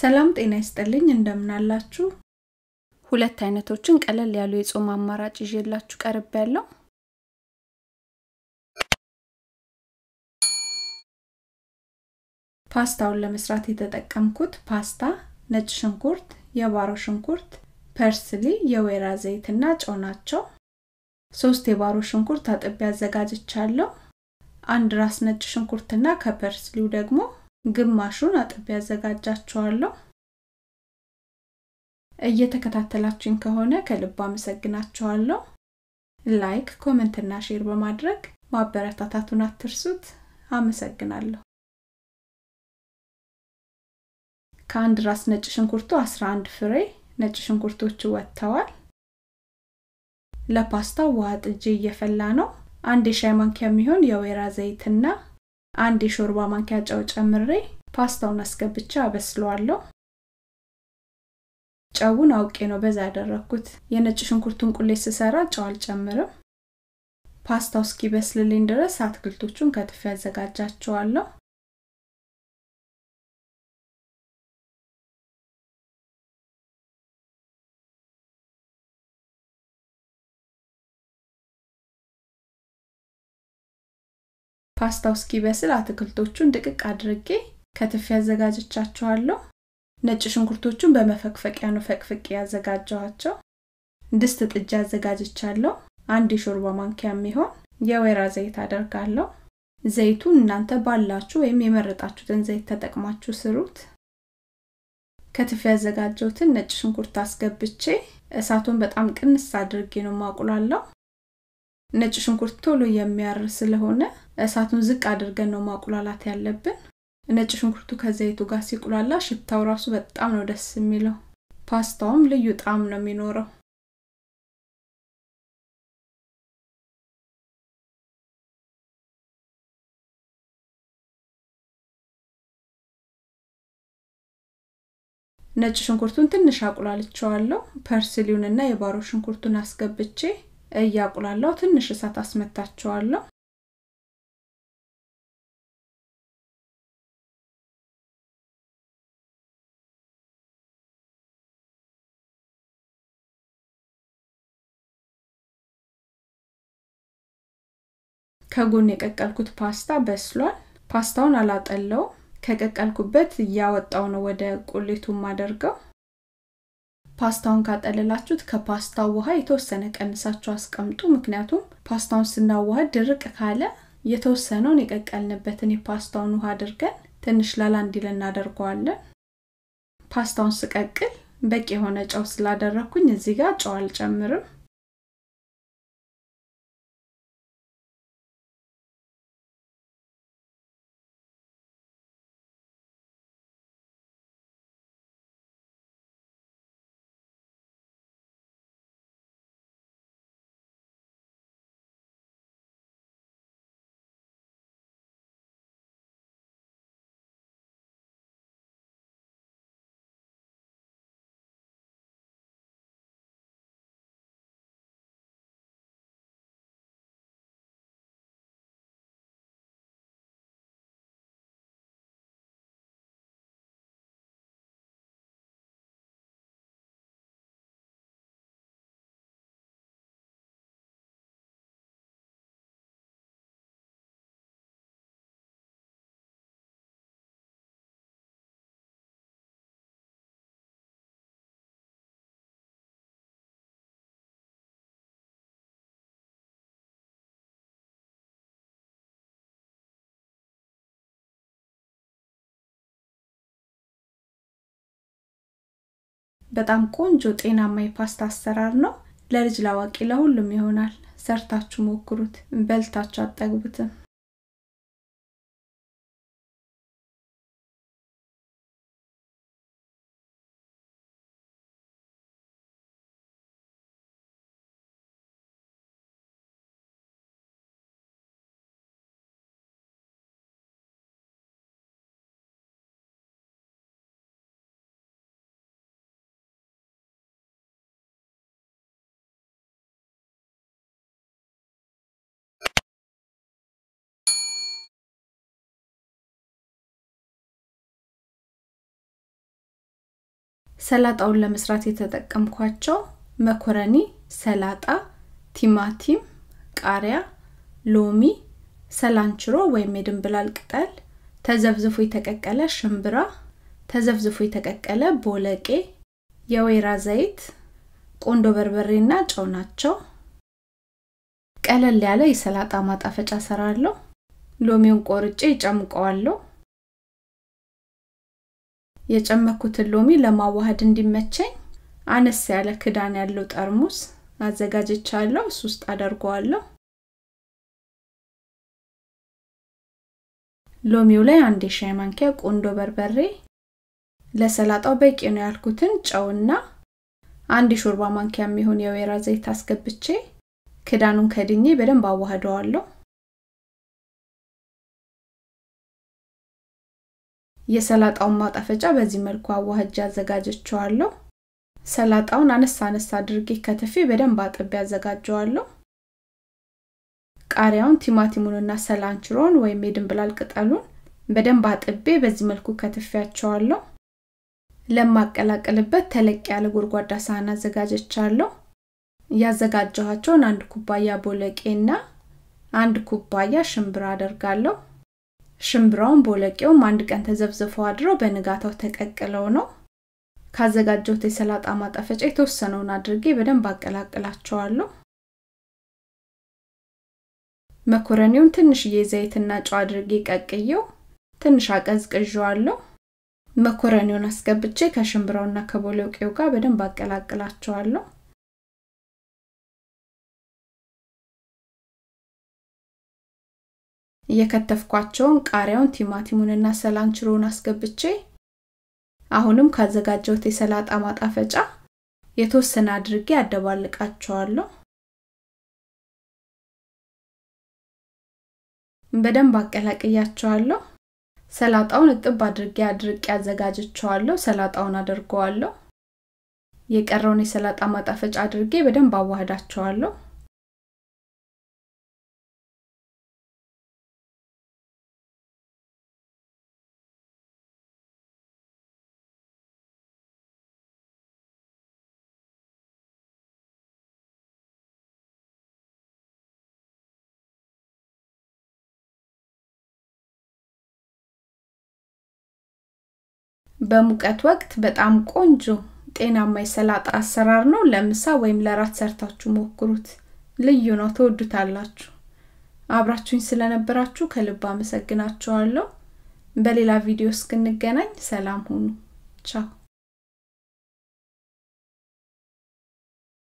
ሰላም ጤና ይስጥልኝ እንደምናላችሁ ሁለት አይነቶችን ቀለል ያሉ የጾም አማራጭ ይዤላችሁ ቀርብ ያለው ፓስታውን ለመስራት የተጠቀምኩት ፓስታ ነጭ ሽንኩርት የባሮ ሽንኩርት ፐርስሊ የወይራ ዘይት እና ጨው ናቸው ሶስት የባሮ ሽንኩርት አጥቤ አዘጋጅቻለሁ አንድ ራስ ነጭ ሽንኩርትና ከፐርስሊው ደግሞ ግማሹን አጥቤ ያዘጋጃቸዋለሁ። እየተከታተላችሁኝ ከሆነ ከልብ አመሰግናችኋለሁ። ላይክ፣ እና ሼር በማድረግ ማበረታታቱን አትርሱት። አመሰግናለሁ። ከአንድ ራስ ነጭ ሽንኩርቱ 11 ፍሬ ነጭ ሽንኩርቶቹ ወጥተዋል። ለፓስታው ውሃ ጥጄ እየፈላ ነው። አንድ የሻይ ማንኪያ የሚሆን የወይራ ዘይትና አንድ የሾርባ ማንኪያ ጨው ጨምሬ ፓስታውን አስገብቼ አበስለዋለሁ። ጨውን አውቄ ነው በዛ ያደረግኩት። የነጭ ሽንኩርቱን ቁሌት ስሰራ ጨው አልጨምርም። ፓስታው እስኪበስልልኝ ድረስ አትክልቶቹን ከትፌ ያዘጋጃቸዋለሁ። ፓስታው እስኪበስል አትክልቶቹን ድቅቅ አድርጌ ከትፌ ያዘጋጀቻቸዋለሁ። ነጭ ሽንኩርቶቹን በመፈቅፈቂያ ነው ፈቅፍቄ ያዘጋጀኋቸው። ድስት ጥጃ አዘጋጀቻለሁ አንድ የሾርባ ማንኪያ የሚሆን የወይራ ዘይት አደርጋለሁ። ዘይቱን እናንተ ባላችሁ ወይም የመረጣችሁትን ዘይት ተጠቅማችሁ ስሩት። ከትፍ ያዘጋጀሁትን ነጭ ሽንኩርት አስገብቼ እሳቱን በጣም ቅንስ አድርጌ ነው ማቁላለሁ ነጭ ሽንኩርት ቶሎ የሚያር ስለሆነ እሳቱን ዝቅ አድርገን ነው ማቁላላት ያለብን። ነጭ ሽንኩርቱ ከዘይቱ ጋር ሲቁላላ ሽታው ራሱ በጣም ነው ደስ የሚለው። ፓስታውም ልዩ ጣዕም ነው የሚኖረው። ነጭ ሽንኩርቱን ትንሽ አቁላልቸዋለሁ። ፐርስሊውን እና የባሮ ሽንኩርቱን አስገብቼ እያቁላለሁ ትንሽ እሳት አስመታቸዋለሁ። ከጎን የቀቀልኩት ፓስታ በስሏል። ፓስታውን አላጠለው ከቀቀልኩበት እያወጣው ነው ወደ ቁሌቱ ማደርገው። ፓስታውን ካጠለላችሁት ከፓስታው ውሃ የተወሰነ ቀንሳችሁ አስቀምጡ። ምክንያቱም ፓስታውን ስናዋህድ ድርቅ ካለ የተወሰነውን የቀቀልንበትን የፓስታውን ውሃ አድርገን ትንሽ ላላ እንዲል እናደርገዋለን። ፓስታውን ስቀቅል በቂ የሆነ ጨው ስላደረግኩኝ እዚህ ጋር ጨው አልጨምርም። በጣም ቆንጆ ጤናማ የፓስታ አሰራር ነው። ለልጅ ላዋቂ፣ ለሁሉም ይሆናል። ሰርታችሁ ሞክሩት። በልታችሁ አጠግቡትም። ሰላጣውን ለመስራት የተጠቀምኳቸው መኮረኒ፣ ሰላጣ፣ ቲማቲም፣ ቃሪያ፣ ሎሚ፣ ሰላንችሮ ወይም የድንብላል ቅጠል፣ ተዘፍዝፎ የተቀቀለ ሽምብራ፣ ተዘፍዝፎ የተቀቀለ ቦለቄ፣ የወይራ ዘይት፣ ቆንዶ በርበሬና ጨው ናቸው። ቀለል ያለ የሰላጣ ማጣፈጫ ሰራለሁ። ሎሚውን ቆርጬ ይጨምቀዋለሁ። የጨመኩትን ሎሚ ለማዋሃድ እንዲመቸኝ አነስ ያለ ክዳን ያለው ጠርሙስ አዘጋጅቻለሁ። እሱ ውስጥ አደርገዋለሁ። ሎሚው ላይ አንድ የሻይ ማንኪያ ቆንዶ በርበሬ፣ ለሰላጣው በቂ ነው ያልኩትን ጨውና አንድ የሾርባ ማንኪያ የሚሆን የወይራ ዘይት አስገብቼ ክዳኑን ከድኜ በደንብ አዋህደዋለሁ። የሰላጣውን ማጣፈጫ በዚህ መልኩ አዋህጅ አዘጋጀችዋለሁ። ሰላጣውን አነስ አነስ አድርጌ ከትፌ በደንብ አጥቤ አዘጋጀዋለሁ። ቃሪያውን፣ ቲማቲሙንና ሰላንችሮን ወይም የድንብላል ቅጠሉን በደንብ አጥቤ በዚህ መልኩ ከትፌያቸዋለሁ። ለማቀላቀልበት ተለቅ ያለ ጎድጓዳ ሳህን አዘጋጀቻለሁ። ያዘጋጀኋቸውን አንድ ኩባያ ቦለቄና አንድ ኩባያ ሽምብራ አደርጋለሁ። ሽምብራውን ቦለቄውም አንድ ቀን ተዘብዝፎ አድሮ በንጋታው ተቀቅለው ነው። ካዘጋጀሁት የሰላጣ ማጣፈጫ የተወሰነውን አድርጌ በደንብ አቀላቅላቸዋለሁ። መኮረኒውን ትንሽዬ ዘይትና ጨው አድርጌ ቀቅየው ትንሽ አቀዝቅዣዋለሁ መኮረኒውን አስገብቼ ከሽምብራውና ከቦሎቄው ጋር በደንብ አቀላቅላቸዋለሁ። እየከተፍኳቸውን ቃሪያውን፣ ቲማቲሙንና ሰላንችሮን አስገብቼ አሁንም ካዘጋጀሁት የሰላጣ ማጣፈጫ የተወሰነ አድርጌ አደባልቃቸዋለሁ። በደንብ አቀላቅያቸዋለሁ። ሰላጣውን እጥብ አድርጌ አድርቄ አዘጋጅቸዋለሁ። ሰላጣውን አድርገዋለሁ የቀረውን የሰላጣ ማጣፈጫ አድርጌ በደንብ አዋህዳቸዋለሁ። በሙቀት ወቅት በጣም ቆንጆ ጤናማ የሰላጣ አሰራር ነው። ለምሳ ወይም ለራት ሰርታችሁ ሞክሩት። ልዩ ነው፣ ትወዱታላችሁ። አብራችሁኝ ስለነበራችሁ ከልብ አመሰግናችኋለሁ። በሌላ ቪዲዮ እስክንገናኝ ሰላም ሁኑ። ቻው